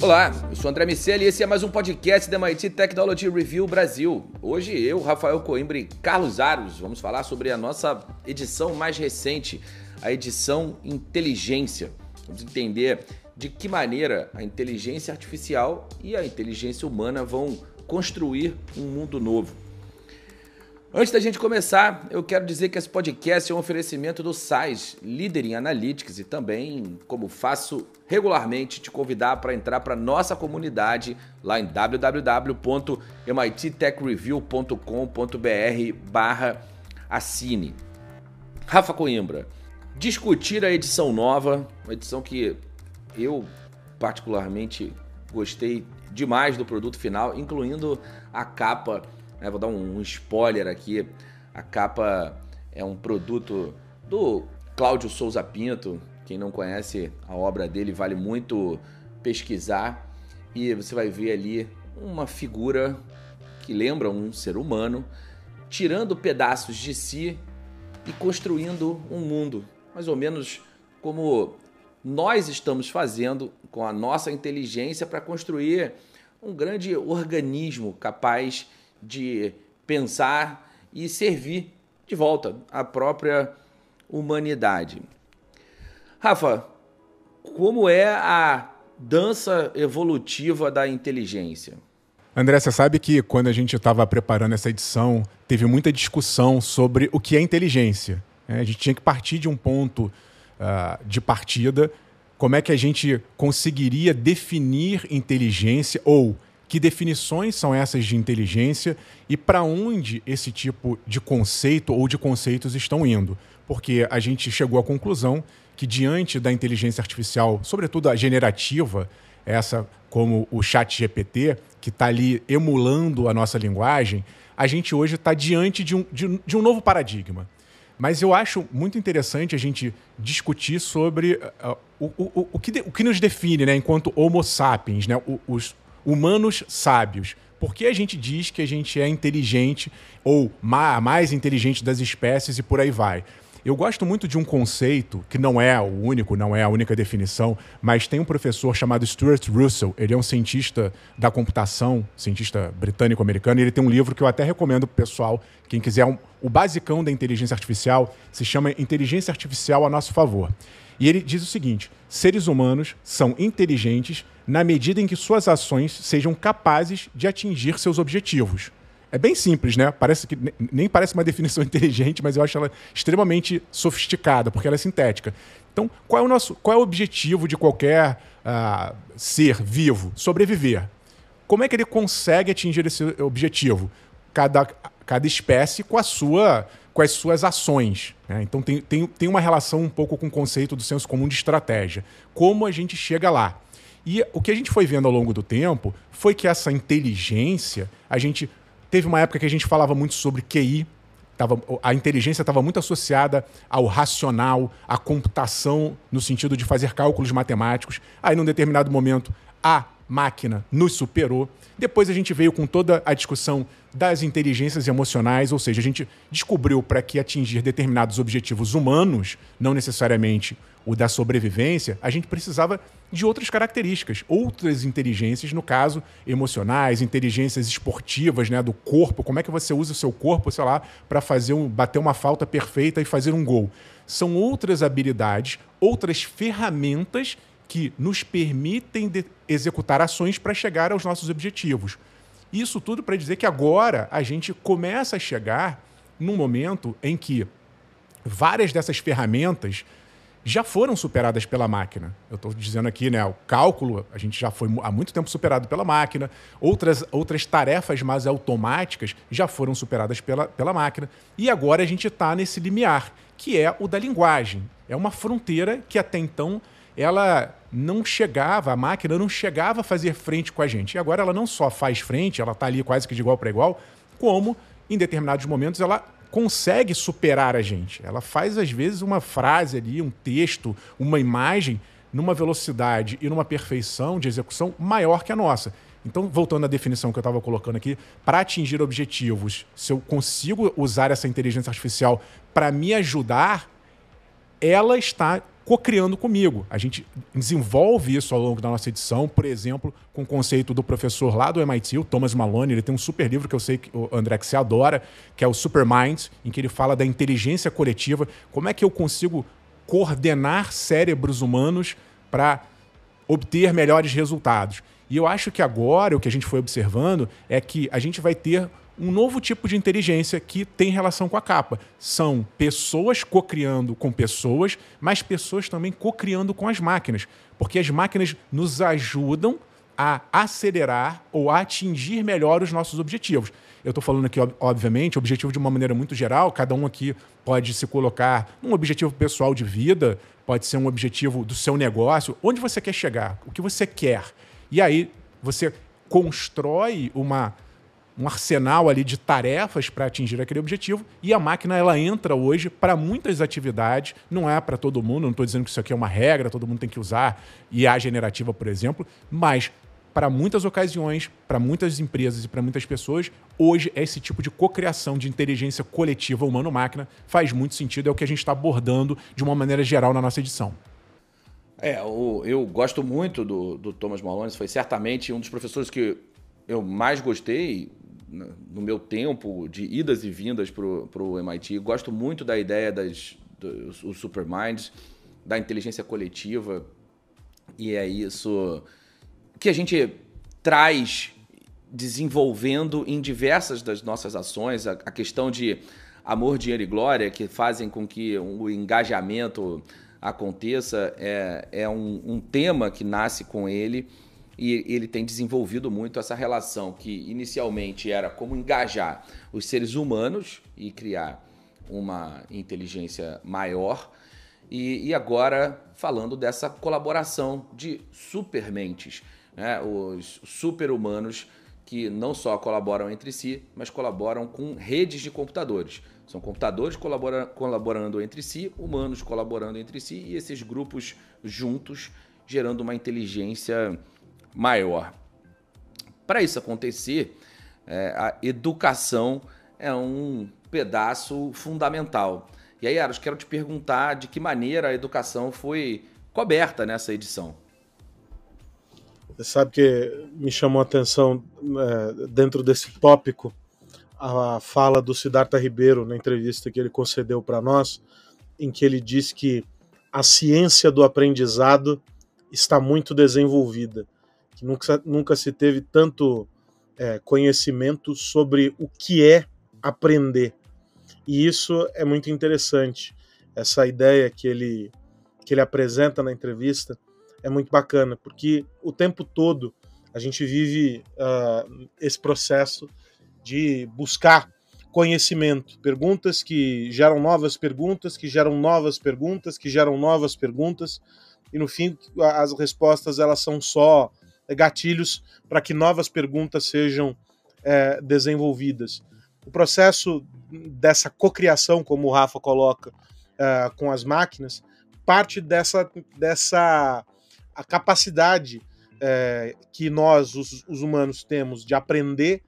Olá, eu sou André Miceli e esse é mais um podcast da MIT Technology Review Brasil. Hoje eu, Rafael Coimbra e Carlos Aros vamos falar sobre a nossa edição mais recente, a edição Inteligência. Vamos entender de que maneira a inteligência artificial e a inteligência humana vão construir um mundo novo. Antes da gente começar, eu quero dizer que esse podcast é um oferecimento do SAIS, líder em analytics, e também, como faço regularmente, te convidar para entrar para nossa comunidade lá em www.mittechreview.com.br barra assine. Rafa Coimbra, discutir a edição nova, uma edição que eu particularmente gostei demais do produto final, incluindo a capa né? Vou dar um, um spoiler aqui. A capa é um produto do Cláudio Souza Pinto. Quem não conhece a obra dele, vale muito pesquisar. E você vai ver ali uma figura que lembra um ser humano, tirando pedaços de si e construindo um mundo, mais ou menos como nós estamos fazendo com a nossa inteligência para construir um grande organismo capaz de pensar e servir de volta à própria humanidade. Rafa, como é a dança evolutiva da inteligência? André, você sabe que quando a gente estava preparando essa edição, teve muita discussão sobre o que é inteligência. Né? A gente tinha que partir de um ponto uh, de partida. Como é que a gente conseguiria definir inteligência ou que definições são essas de inteligência e para onde esse tipo de conceito ou de conceitos estão indo. Porque a gente chegou à conclusão que, diante da inteligência artificial, sobretudo a generativa, essa como o Chat GPT, que está ali emulando a nossa linguagem, a gente hoje está diante de um, de, de um novo paradigma. Mas eu acho muito interessante a gente discutir sobre uh, o, o, o, que de, o que nos define né, enquanto Homo sapiens, né, os, humanos sábios. Por que a gente diz que a gente é inteligente ou a mais inteligente das espécies e por aí vai? Eu gosto muito de um conceito que não é o único, não é a única definição, mas tem um professor chamado Stuart Russell. Ele é um cientista da computação, cientista britânico-americano, e ele tem um livro que eu até recomendo o pessoal, quem quiser um, o basicão da inteligência artificial, se chama Inteligência Artificial a Nosso Favor. E ele diz o seguinte: seres humanos são inteligentes na medida em que suas ações sejam capazes de atingir seus objetivos. É bem simples, né? Parece que nem parece uma definição inteligente, mas eu acho ela extremamente sofisticada, porque ela é sintética. Então, qual é o nosso, qual é o objetivo de qualquer uh, ser vivo? Sobreviver. Como é que ele consegue atingir esse objetivo? Cada, cada espécie com a sua com as suas ações. Né? Então tem, tem, tem uma relação um pouco com o conceito do senso comum de estratégia. Como a gente chega lá? E o que a gente foi vendo ao longo do tempo foi que essa inteligência, a gente teve uma época que a gente falava muito sobre QI, tava, a inteligência estava muito associada ao racional, à computação, no sentido de fazer cálculos matemáticos. Aí, num determinado momento, a máquina nos superou. Depois a gente veio com toda a discussão das inteligências emocionais, ou seja, a gente descobriu para que atingir determinados objetivos humanos, não necessariamente o da sobrevivência, a gente precisava de outras características, outras inteligências, no caso, emocionais, inteligências esportivas, né, do corpo, como é que você usa o seu corpo, sei lá, para fazer um, bater uma falta perfeita e fazer um gol. São outras habilidades, outras ferramentas que nos permitem executar ações para chegar aos nossos objetivos. Isso tudo para dizer que agora a gente começa a chegar num momento em que várias dessas ferramentas já foram superadas pela máquina. Eu estou dizendo aqui, né, o cálculo a gente já foi há muito tempo superado pela máquina, outras, outras tarefas mais automáticas já foram superadas pela, pela máquina, e agora a gente está nesse limiar, que é o da linguagem. É uma fronteira que até então ela não chegava, a máquina não chegava a fazer frente com a gente. E agora ela não só faz frente, ela está ali quase que de igual para igual, como em determinados momentos ela consegue superar a gente. Ela faz às vezes uma frase ali, um texto, uma imagem numa velocidade e numa perfeição de execução maior que a nossa. Então, voltando à definição que eu estava colocando aqui, para atingir objetivos, se eu consigo usar essa inteligência artificial para me ajudar, ela está co-criando comigo. A gente desenvolve isso ao longo da nossa edição, por exemplo, com o conceito do professor lá do MIT, o Thomas Malone. Ele tem um super livro que eu sei que o André que você adora, que é o Supermind, em que ele fala da inteligência coletiva. Como é que eu consigo coordenar cérebros humanos para obter melhores resultados? E eu acho que agora o que a gente foi observando é que a gente vai ter um novo tipo de inteligência que tem relação com a capa. São pessoas cocriando com pessoas, mas pessoas também cocriando com as máquinas, porque as máquinas nos ajudam a acelerar ou a atingir melhor os nossos objetivos. Eu estou falando aqui, obviamente, objetivo de uma maneira muito geral, cada um aqui pode se colocar um objetivo pessoal de vida, pode ser um objetivo do seu negócio, onde você quer chegar, o que você quer. E aí você constrói uma um arsenal ali de tarefas para atingir aquele objetivo e a máquina ela entra hoje para muitas atividades, não é para todo mundo, não estou dizendo que isso aqui é uma regra, todo mundo tem que usar IA generativa, por exemplo, mas para muitas ocasiões, para muitas empresas e para muitas pessoas, hoje esse tipo de cocriação de inteligência coletiva humano-máquina faz muito sentido, é o que a gente está abordando de uma maneira geral na nossa edição. É, eu, eu gosto muito do, do Thomas Malone, foi certamente um dos professores que eu mais gostei, no meu tempo de idas e vindas para o MIT, gosto muito da ideia das dos, superminds, da inteligência coletiva, e é isso que a gente traz desenvolvendo em diversas das nossas ações a, a questão de amor, dinheiro e glória que fazem com que o engajamento aconteça é, é um, um tema que nasce com ele e ele tem desenvolvido muito essa relação que inicialmente era como engajar os seres humanos e criar uma inteligência maior. E, e agora falando dessa colaboração de supermentes, né? os super-humanos que não só colaboram entre si, mas colaboram com redes de computadores. São computadores colabora colaborando entre si, humanos colaborando entre si e esses grupos juntos gerando uma inteligência maior. Para isso acontecer, é, a educação é um pedaço fundamental. E aí, Aros, quero te perguntar de que maneira a educação foi coberta nessa edição. Você sabe que me chamou a atenção é, dentro desse tópico a fala do Siddhartha Ribeiro na entrevista que ele concedeu para nós, em que ele diz que a ciência do aprendizado está muito desenvolvida que nunca, nunca se teve tanto é, conhecimento sobre o que é aprender. E isso é muito interessante. Essa ideia que ele, que ele apresenta na entrevista é muito bacana, porque o tempo todo a gente vive uh, esse processo de buscar conhecimento, perguntas que geram novas perguntas, que geram novas perguntas, que geram novas perguntas, e no fim as respostas elas são só gatilhos para que novas perguntas sejam é, desenvolvidas. O processo dessa cocriação, como o Rafa coloca, é, com as máquinas, parte dessa, dessa a capacidade é, que nós, os, os, humanos, temos de aprender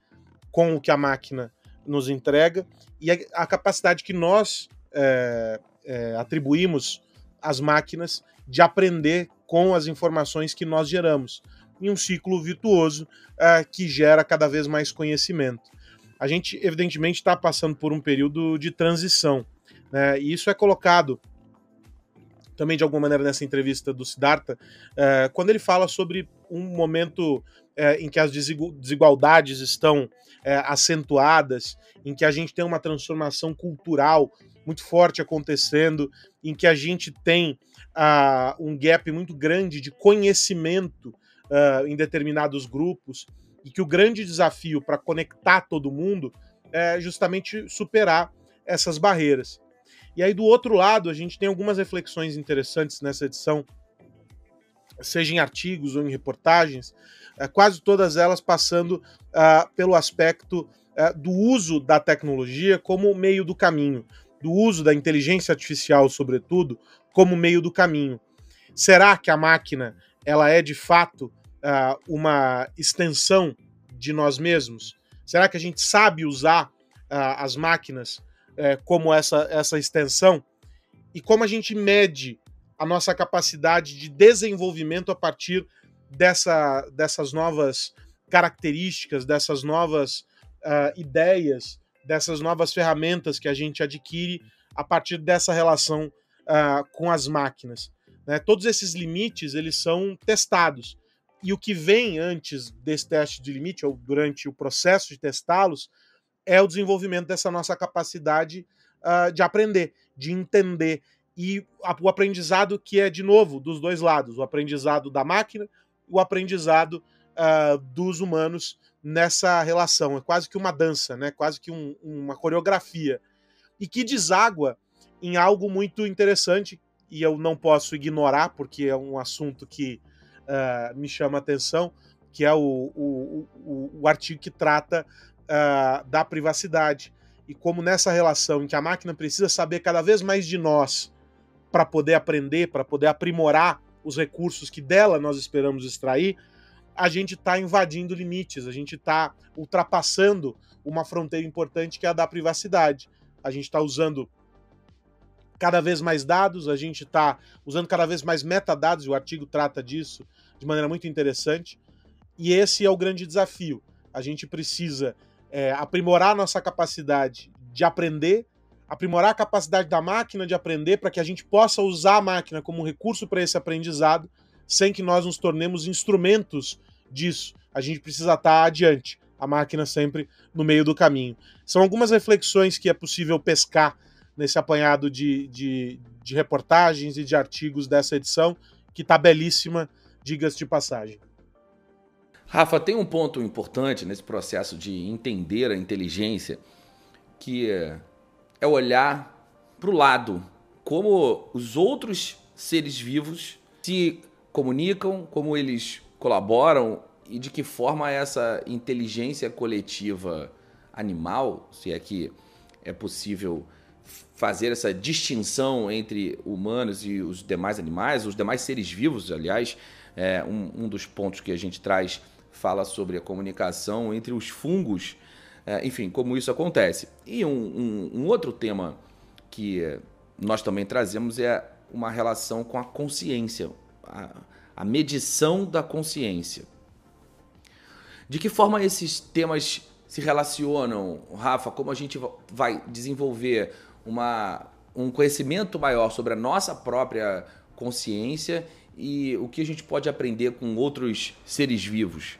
com o que a máquina nos entrega e a, a capacidade que nós é, é, atribuímos às máquinas de aprender com as informações que nós geramos em um ciclo virtuoso uh, que gera cada vez mais conhecimento. A gente, evidentemente, está passando por um período de transição, né? e isso é colocado também de alguma maneira nessa entrevista do Siddhartha, uh, quando ele fala sobre um momento eh, em que as desigualdades estão eh, acentuadas, em que a gente tem uma transformação cultural muito forte acontecendo, em que a gente tem ah, um gap muito grande de conhecimento uh, em determinados grupos, e que o grande desafio para conectar todo mundo é justamente superar essas barreiras. E aí, do outro lado, a gente tem algumas reflexões interessantes nessa edição, seja em artigos ou em reportagens, eh, quase todas elas passando uh, pelo aspecto uh, do uso da tecnologia como meio do caminho, do uso da inteligência artificial, sobretudo, como meio do caminho. Será que a máquina ela é de fato uh, uma extensão de nós mesmos? Será que a gente sabe usar uh, as máquinas uh, como essa, essa extensão? E como a gente mede a nossa capacidade de desenvolvimento a partir dessa, dessas novas características, dessas novas ah, ideias, dessas novas ferramentas que a gente adquire a partir dessa relação com as máquinas? Né? Todos esses limites eles são testados. E o que vem antes desse teste de limite, ou durante o processo de testá-los, é o desenvolvimento dessa nossa capacidade uh, de aprender, de entender. E a, o aprendizado que é, de novo, dos dois lados: o aprendizado da máquina, o aprendizado uh, dos humanos nessa relação. É quase que uma dança, né? quase que um, uma coreografia. E que deságua em algo muito interessante, e eu não posso ignorar, porque é um assunto que uh, me chama a atenção, que é o, o, o, o artigo que trata uh, da privacidade. E como nessa relação em que a máquina precisa saber cada vez mais de nós para poder aprender, para poder aprimorar os recursos que dela nós esperamos extrair, a gente está invadindo limites, a gente está ultrapassando uma fronteira importante que é a da privacidade. A gente está usando cada vez mais dados, a gente está usando cada vez mais metadados, e o artigo trata disso, de maneira muito interessante. E esse é o grande desafio. A gente precisa é, aprimorar nossa capacidade de aprender, aprimorar a capacidade da máquina de aprender para que a gente possa usar a máquina como um recurso para esse aprendizado, sem que nós nos tornemos instrumentos disso. A gente precisa estar adiante, a máquina sempre no meio do caminho. São algumas reflexões que é possível pescar nesse apanhado de, de, de reportagens e de artigos dessa edição, que está belíssima diga-se de passagem. Rafa, tem um ponto importante nesse processo de entender a inteligência, que é, é olhar para o lado, como os outros seres vivos se comunicam, como eles colaboram e de que forma essa inteligência coletiva animal, se é que é possível fazer essa distinção entre humanos e os demais animais, os demais seres vivos, aliás, é, um, um dos pontos que a gente traz fala sobre a comunicação entre os fungos, é, enfim, como isso acontece. E um, um, um outro tema que nós também trazemos é uma relação com a consciência, a, a, medição da consciência. De que forma esses temas se relacionam, Rafa? Como a gente vai desenvolver uma, um conhecimento maior sobre a nossa própria consciência e o que a gente pode aprender com outros seres vivos?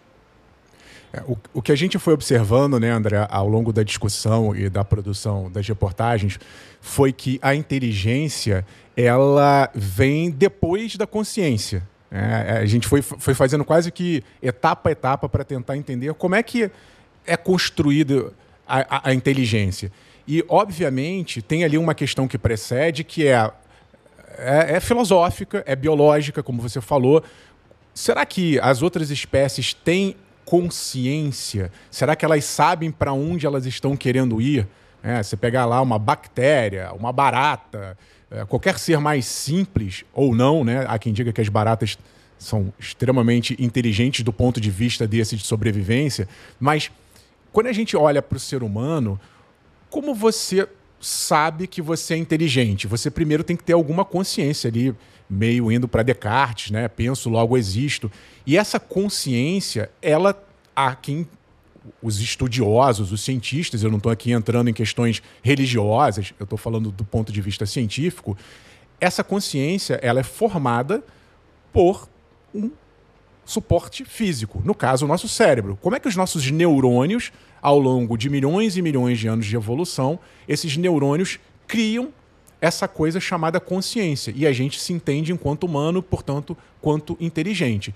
É, o, o que a gente foi observando, né, André, ao longo da discussão e da produção das reportagens, foi que a inteligência ela vem depois da consciência. Né? É, a gente foi, foi fazendo quase que etapa a etapa para tentar entender como é que é construída a, a, a inteligência. E, obviamente, tem ali uma questão que precede, que é é, é filosófica, é biológica, como você falou. Será que as outras espécies têm consciência? Será que elas sabem para onde elas estão querendo ir? É, você pegar lá uma bactéria, uma barata, é, qualquer ser mais simples ou não, né? Há quem diga que as baratas são extremamente inteligentes do ponto de vista desse de sobrevivência, mas quando a gente olha para o ser humano, como você sabe que você é inteligente. Você primeiro tem que ter alguma consciência ali, meio indo para Descartes, né? Penso, logo existo. E essa consciência, ela há quem os estudiosos, os cientistas, eu não estou aqui entrando em questões religiosas, eu estou falando do ponto de vista científico, essa consciência ela é formada por um suporte físico, no caso, o nosso cérebro. Como é que os nossos neurônios, ao longo de milhões e milhões de anos de evolução, esses neurônios criam essa coisa chamada consciência. E a gente se entende enquanto humano, portanto, quanto inteligente.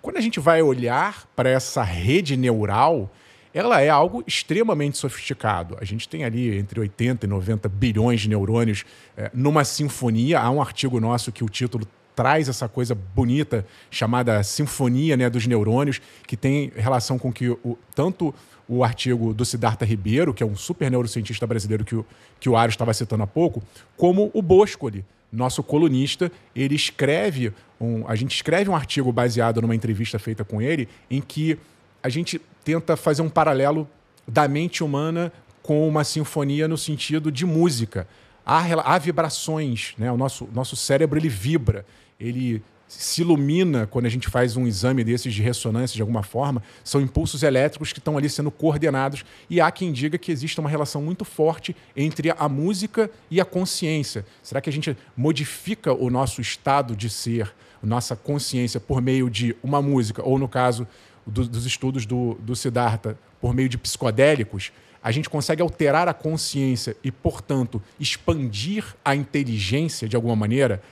Quando a gente vai olhar para essa rede neural, ela é algo extremamente sofisticado. A gente tem ali entre 80 e 90 bilhões de neurônios é, numa sinfonia. Há um artigo nosso que o título traz essa coisa bonita chamada Sinfonia né, dos Neurônios, que tem relação com que o, tanto o artigo do Siddhartha Ribeiro, que é um super neurocientista brasileiro que o, que o Aro estava citando há pouco, como o Boscoli, nosso colunista, ele escreve, um, a gente escreve um artigo baseado numa entrevista feita com ele, em que a gente tenta fazer um paralelo da mente humana com uma sinfonia no sentido de música. Há, há vibrações, né? o nosso, nosso cérebro ele vibra ele se ilumina quando a gente faz um exame desses de ressonância de alguma forma, são impulsos elétricos que estão ali sendo coordenados e há quem diga que existe uma relação muito forte entre a música e a consciência. Será que a gente modifica o nosso estado de ser, nossa consciência por meio de uma música ou no caso do, dos estudos do, do Siddhartha, por meio de psicodélicos? a gente consegue alterar a consciência e, portanto, expandir a inteligência de alguma maneira?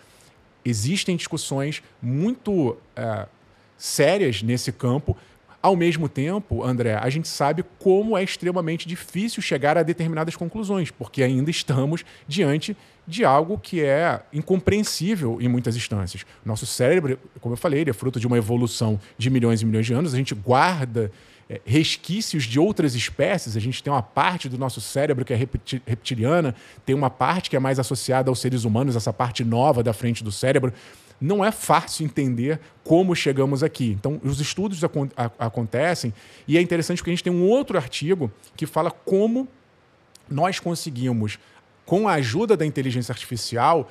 Existem discussões muito é, sérias nesse campo. Ao mesmo tempo, André, a gente sabe como é extremamente difícil chegar a determinadas conclusões, porque ainda estamos diante de algo que é incompreensível em muitas instâncias. Nosso cérebro, como eu falei, é fruto de uma evolução de milhões e milhões de anos, a gente guarda é, resquícios de outras espécies. A gente tem uma parte do nosso cérebro que é reptiliana, tem uma parte que é mais associada aos seres humanos, essa parte nova da frente do cérebro. Não é fácil entender como chegamos aqui. Então, os estudos acontecem e é interessante porque a gente tem um outro artigo que fala como nós conseguimos, com a ajuda da inteligência artificial,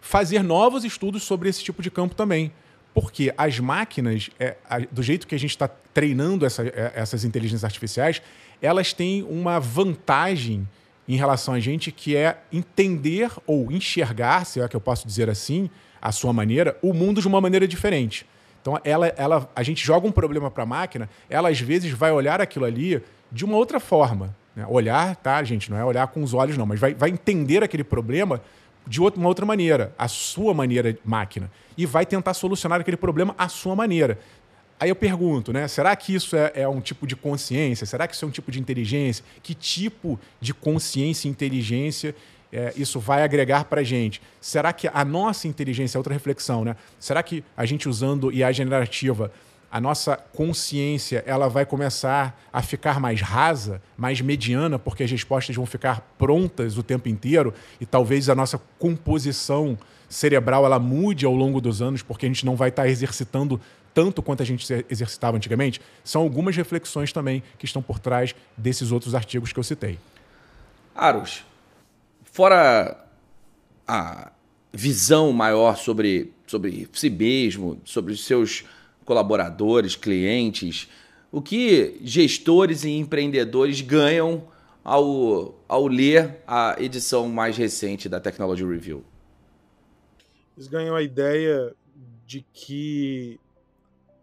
fazer novos estudos sobre esse tipo de campo também. Porque as máquinas, é, a, do jeito que a gente está treinando essa, é, essas inteligências artificiais, elas têm uma vantagem em relação a gente que é entender ou enxergar, se é que eu posso dizer assim, a sua maneira, o mundo de uma maneira diferente. Então, ela, ela, a gente joga um problema para a máquina, ela às vezes vai olhar aquilo ali de uma outra forma. Né? Olhar, tá, gente? Não é olhar com os olhos, não, mas vai, vai entender aquele problema de uma outra maneira, a sua maneira máquina, e vai tentar solucionar aquele problema à sua maneira. Aí eu pergunto, né? Será que isso é, é, um tipo de consciência? Será que isso é um tipo de inteligência? Que tipo de consciência e inteligência é, isso vai agregar para a gente? Será que a nossa inteligência é outra reflexão, né? Será que a gente usando IA generativa a nossa consciência ela vai começar a ficar mais rasa, mais mediana, porque as respostas vão ficar prontas o tempo inteiro e talvez a nossa composição cerebral ela mude ao longo dos anos, porque a gente não vai estar exercitando tanto quanto a gente exercitava antigamente. São algumas reflexões também que estão por trás desses outros artigos que eu citei. Arus, fora a visão maior sobre, sobre si mesmo, sobre os seus colaboradores, clientes, o que gestores e empreendedores ganham ao, ao ler a edição mais recente da Technology Review? Eles ganham a ideia de que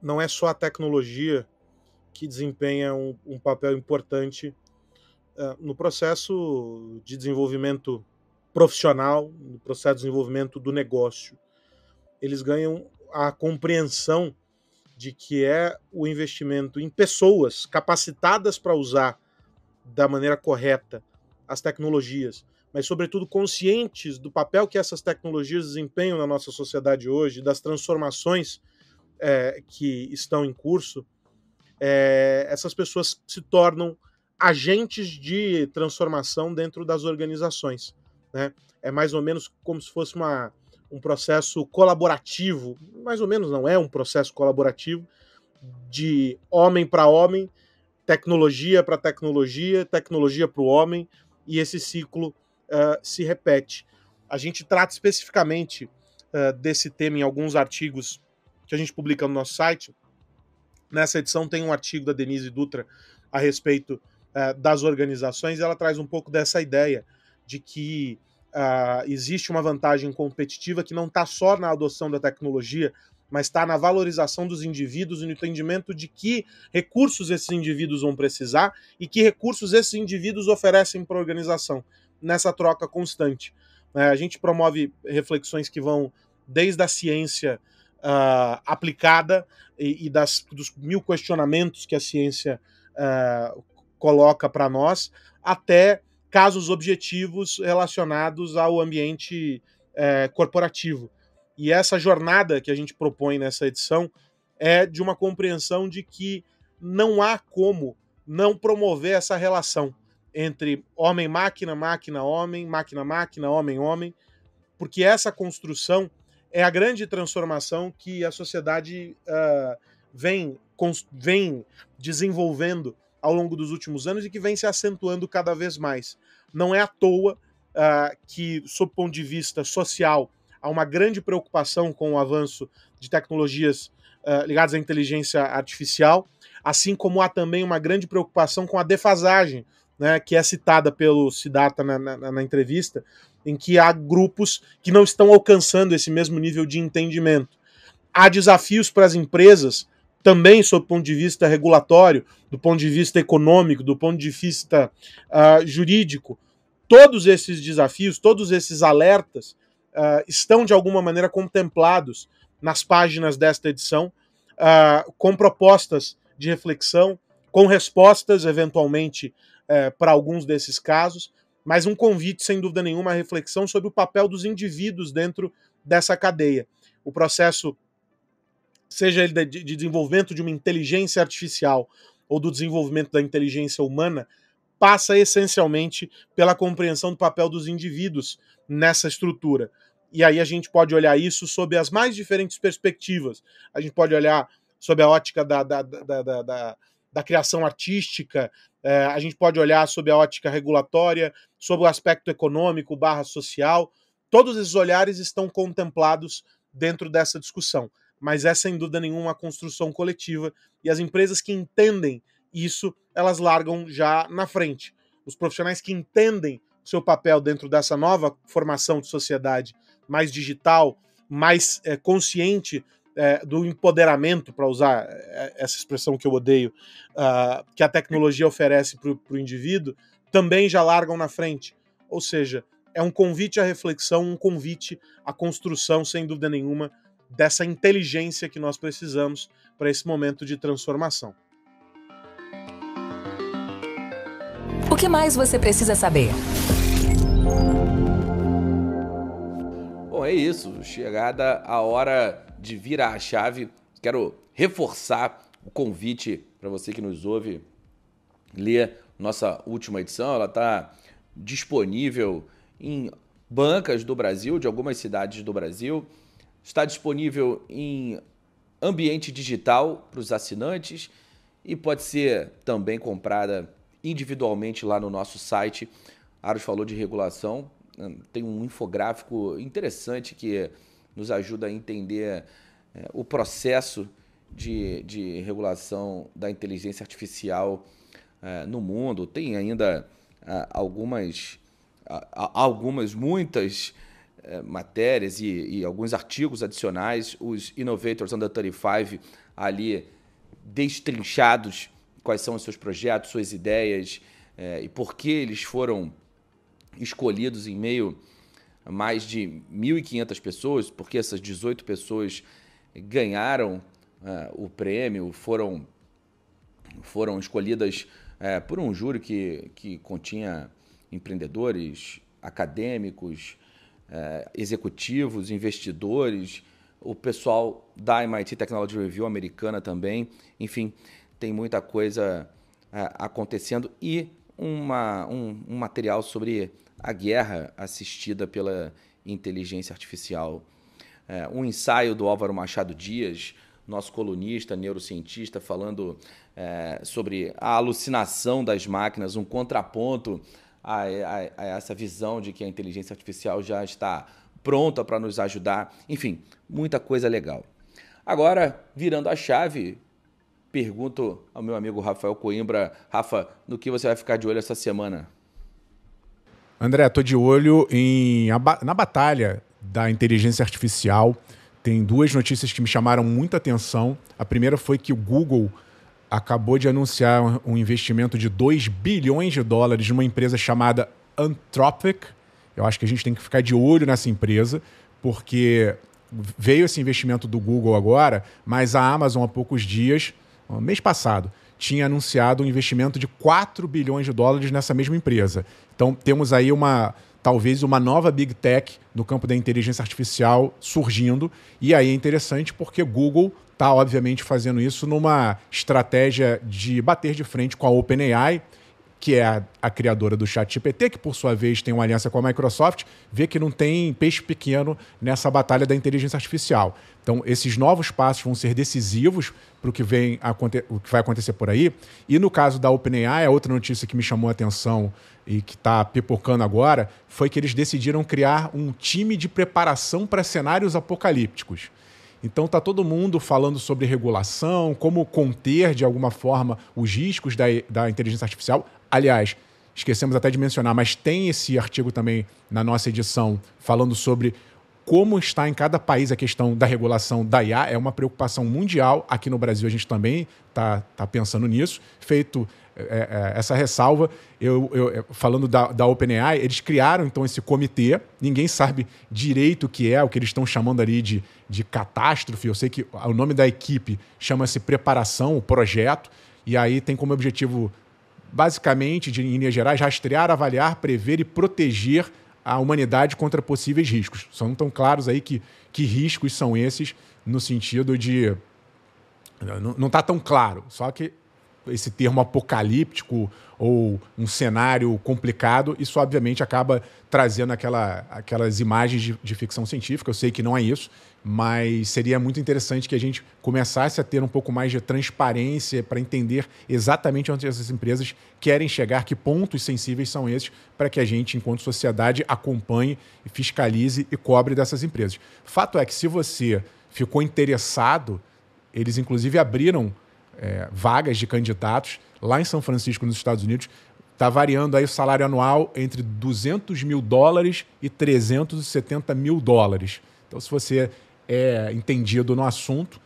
não é só a tecnologia que desempenha um, um papel importante uh, no processo de desenvolvimento profissional, no processo de desenvolvimento do negócio. Eles ganham a compreensão de que é o investimento em pessoas capacitadas para usar da maneira correta as tecnologias, mas sobretudo conscientes do papel que essas tecnologias desempenham na nossa sociedade hoje, das transformações é, que estão em curso, é, essas pessoas se tornam agentes de transformação dentro das organizações. Né? É mais ou menos como se fosse uma um processo colaborativo, mais ou menos não é um processo colaborativo, de homem para homem, tecnologia para tecnologia, tecnologia para o homem, e esse ciclo uh, se repete. A gente trata especificamente uh, desse tema em alguns artigos que a gente publica no nosso site. Nessa edição tem um artigo da Denise Dutra a respeito uh, das organizações, e ela traz um pouco dessa ideia de que ah, existe uma vantagem competitiva que não está só na adoção da tecnologia, mas está na valorização dos indivíduos e no entendimento de que recursos esses indivíduos vão precisar e que recursos esses indivíduos oferecem para a organização, nessa troca constante. É, a gente promove reflexões que vão desde a ciência uh, aplicada e, e, das, dos mil questionamentos que a ciência ah, coloca para nós, até casos objetivos relacionados ao ambiente é, corporativo. E essa jornada que a gente propõe nessa edição é de uma compreensão de que não há como não promover essa relação entre homem-máquina, máquina-homem, máquina-máquina, homem-homem, porque essa construção é a grande transformação que a sociedade uh, vem, vem desenvolvendo ao longo dos últimos anos e que vem se acentuando cada vez mais. Não é à toa uh, que, sob ponto de vista social, há uma grande preocupação com o avanço de tecnologias uh, ligadas à inteligência artificial, assim como há também uma grande preocupação com a defasagem, né, que é citada pelo Siddhartha na, na, na entrevista, em que há grupos que não estão alcançando esse mesmo nível de entendimento. Há desafios para as empresas também sob o ponto de vista regulatório, do ponto de vista econômico, do ponto de vista uh, jurídico. Todos esses desafios, todos esses alertas uh, estão de alguma maneira contemplados nas páginas desta edição, uh, com propostas de reflexão, com respostas eventualmente eh, para alguns desses casos, mas um convite, sem dúvida nenhuma, à reflexão sobre o papel dos indivíduos dentro dessa cadeia. O processo seja ele de, de desenvolvimento de uma inteligência artificial ou do desenvolvimento da inteligência humana, passa essencialmente pela compreensão do papel dos indivíduos nessa estrutura. E aí a gente pode olhar isso sob as mais diferentes perspectivas. A gente pode olhar sob a ótica da, da, da, da, da criação artística, é, a gente pode olhar sob a ótica regulatória, sob o aspecto econômico barra social. Todos esses olhares estão contemplados dentro dessa discussão mas é sem dúvida nenhuma uma construção coletiva e as empresas que entendem isso, elas largam já na frente. Os profissionais que entendem seu papel dentro dessa nova formação de sociedade mais digital, mais é, consciente é, do empoderamento, para usar eh, essa expressão que eu odeio, uh, que a tecnologia oferece para o indivíduo, também já largam na frente. Ou seja, é um convite à reflexão, um convite à construção, sem dúvida nenhuma, dessa inteligência que nós precisamos para esse momento de transformação. O que mais você precisa saber? Bom, é isso. Chegada a hora de virar a chave. Quero reforçar o convite para você que nos ouve ler nossa última edição. Ela está disponível em bancas do Brasil, de algumas cidades do Brasil está disponível em ambiente digital para os assinantes e pode ser também comprada individualmente lá no nosso site. Aros falou de regulação, né? tem um infográfico interessante que nos ajuda a entender é, o processo de, de regulação da inteligência artificial é, no mundo. Tem ainda é, algumas, algumas, muitas eh, matérias e, e, alguns artigos adicionais, os Innovators Under 35 ali destrinchados quais são os seus projetos, suas ideias é, e por que eles foram escolhidos em meio a mais de 1.500 pessoas, porque essas 18 pessoas ganharam eh, o prêmio, foram, foram escolhidas por um júri que, que continha empreendedores, acadêmicos, eh, executivos, investidores, o pessoal da MIT Technology Review americana também. Enfim, tem muita coisa eh, acontecendo e uma, um, um material sobre a guerra assistida pela inteligência artificial. Eh, um ensaio do Álvaro Machado Dias, nosso colunista, neurocientista, falando sobre a alucinação das máquinas, um contraponto a, a, a essa visão de que a inteligência artificial já está pronta para nos ajudar. Enfim, muita coisa legal. Agora, virando a chave, pergunto ao meu amigo Rafael Coimbra. Rafa, no que você vai ficar de olho essa semana? André, estou de olho em, na batalha da inteligência artificial. Tem duas notícias que me chamaram muita atenção. A primeira foi que o Google acabou de anunciar um investimento de 2 bilhões de dólares numa empresa chamada Anthropic. Eu acho que a gente tem que ficar de olho nessa empresa, porque veio esse investimento do Google agora, mas a Amazon há poucos dias, mês passado, tinha anunciado um investimento de 4 bilhões de dólares nessa mesma empresa. Então temos aí uma talvez uma nova big tech no campo da inteligência artificial surgindo, e aí é interessante porque Google está, obviamente, fazendo isso numa estratégia de bater de frente com a OpenAI, que é a, a criadora do ChatGPT, que por sua vez tem uma aliança com a Microsoft, vê que não tem peixe pequeno nessa batalha da inteligência artificial. Então, esses novos passos vão ser decisivos para o que vem o que vai acontecer por aí. E no caso da OpenAI, a outra notícia que me chamou a atenção e que está pipocando agora foi que eles decidiram criar um time de preparação para cenários apocalípticos. Então tá todo mundo falando sobre regulação, como conter de alguma forma os riscos da, da inteligência artificial. Aliás, esquecemos até de mencionar, mas tem esse artigo também na nossa edição falando sobre como está em cada país a questão da regulação da IA, é uma preocupação mundial. Aqui no Brasil a gente também está tá pensando nisso. Feito é, é, essa ressalva. Eu, eu é, falando da, da OpenAI, eles criaram então esse comitê. Ninguém sabe direito o que é, o que eles estão chamando ali de, de catástrofe. Eu sei que o nome da equipe chama-se preparação, o projeto. E aí tem como objetivo, basicamente, de, em linhas gerais, rastrear, avaliar, prever e proteger a humanidade contra possíveis riscos. Só não tão claros aí que, que riscos são esses no sentido de não está tão claro. Só que esse termo apocalíptico ou um cenário complicado, isso obviamente acaba trazendo aquela, aquelas imagens de, de, ficção científica. Eu sei que não é isso, mas seria muito interessante que a gente começasse a ter um pouco mais de transparência para entender exatamente onde essas empresas querem chegar, que pontos sensíveis são esses, para que a gente, enquanto sociedade, acompanhe, fiscalize e cobre dessas empresas. Fato é que se você ficou interessado, eles inclusive abriram é, vagas de candidatos lá em São Francisco, nos Estados Unidos, está variando aí o salário anual entre 200 mil dólares e 370 mil dólares. Então, se você é entendido no assunto,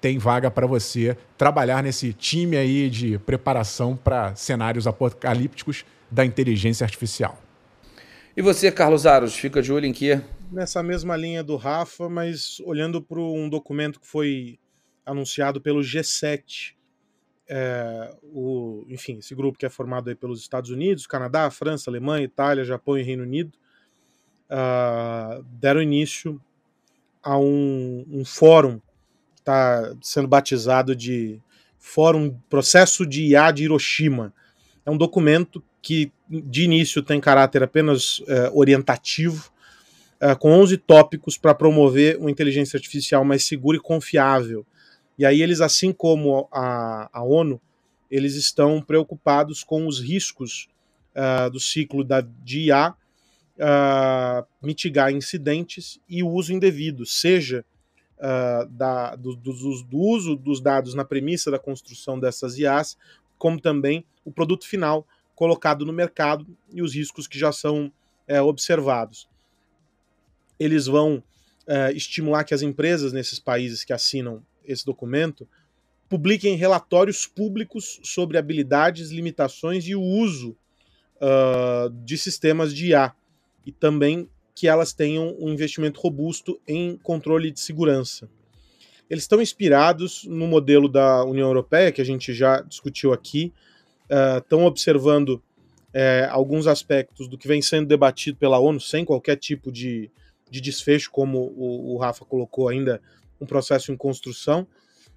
tem vaga para você trabalhar nesse time aí de preparação para cenários apocalípticos da inteligência artificial. E você, Carlos Aros, fica de olho em quê? Nessa mesma linha do Rafa, mas olhando para um documento que foi anunciado pelo G7, é, o, enfim, esse grupo que é formado aí pelos Estados Unidos, Canadá, França, Alemanha, Itália, Japão e Reino Unido, uh, deram início a um, um fórum que está sendo batizado de Fórum Processo de IA de Hiroshima. É um documento que, de início, tem caráter apenas uh, orientativo, uh, com 11 tópicos para promover uma inteligência artificial mais segura e confiável e aí eles, assim como a, a ONU, eles estão preocupados com os riscos uh, do ciclo da, de IA uh, ah, mitigar incidentes e o uso indevido, seja uh, da, do, do, do uso dos dados na premissa da construção dessas IAs, como também o produto final colocado no mercado e os riscos que já são é, observados. Eles vão é, estimular que as empresas nesses países que assinam esse documento, publiquem relatórios públicos sobre habilidades, limitações e o uso uh, de sistemas de IA. E também que elas tenham um investimento robusto em controle de segurança. Eles estão inspirados no modelo da União Europeia, que a gente já discutiu aqui, uh, estão observando é, alguns aspectos do que vem sendo debatido pela ONU, sem qualquer tipo de, de desfecho, como o, o Rafa colocou ainda, um processo em construção,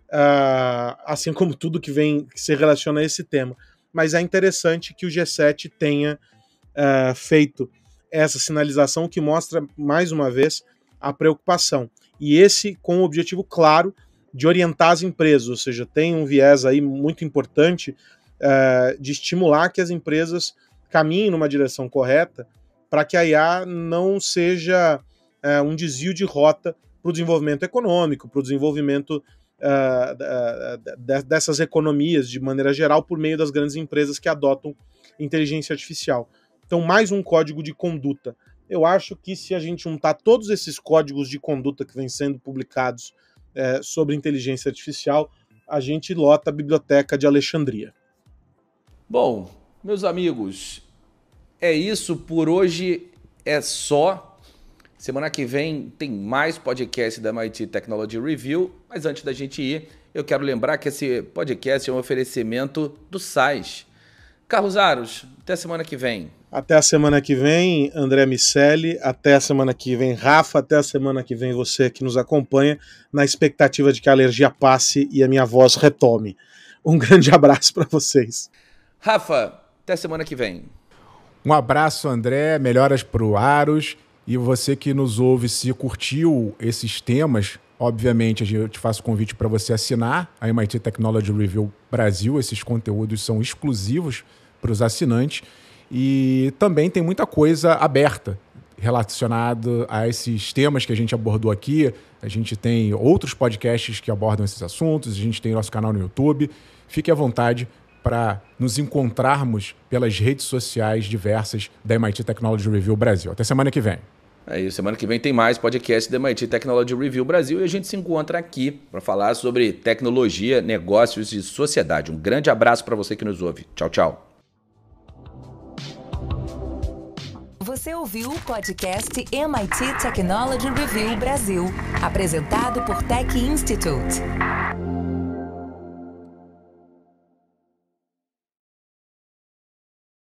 uh, assim como tudo que vem que se relaciona a esse tema. Mas é interessante que o G7 tenha uh, feito essa sinalização que mostra mais uma vez a preocupação. E esse com o objetivo claro de orientar as empresas, ou seja, tem um viés aí muito importante uh, de estimular que as empresas caminhem numa direção correta para que a IA não seja é, um desvio de rota para o desenvolvimento econômico, para o desenvolvimento é, dessas economias de maneira geral por meio das grandes empresas que adotam inteligência artificial. Então, mais um código de conduta. Eu acho que se a gente juntar todos esses códigos de conduta que vêm sendo publicados é, sobre inteligência artificial, a gente lota a biblioteca de Alexandria. Bom, meus amigos, é isso por hoje, é só. Semana que vem tem mais podcast da MIT Technology Review, mas antes da gente ir, eu quero lembrar que esse podcast é um oferecimento do SAIS. Carlos Aros, até semana que vem. Até a semana que vem, André Micelli. Até a semana que vem, Rafa. Até a semana que vem, você que nos acompanha, na expectativa de que a alergia passe e a minha voz retome. Um grande abraço para vocês. Rafa, até semana que vem. Um abraço, André. Melhoras para o Aros. E você que nos ouve, se curtiu esses temas, obviamente eu te faço convite para você assinar a MIT Technology Review Brasil. Esses conteúdos são exclusivos para os assinantes. E também tem muita coisa aberta relacionado a esses temas que a gente abordou aqui. A gente tem outros podcasts que abordam esses assuntos, a gente tem nosso canal no YouTube. Fique à vontade para nos encontrarmos pelas redes sociais diversas da MIT Technology Review Brasil. Até semana que vem. É isso, semana que vem tem mais podcast da MIT Technology Review Brasil e a gente se encontra aqui para falar sobre tecnologia, negócios e sociedade. Um grande abraço para você que nos ouve. Tchau, tchau. Você ouviu o podcast MIT Technology Review Brasil, apresentado por Tech Institute.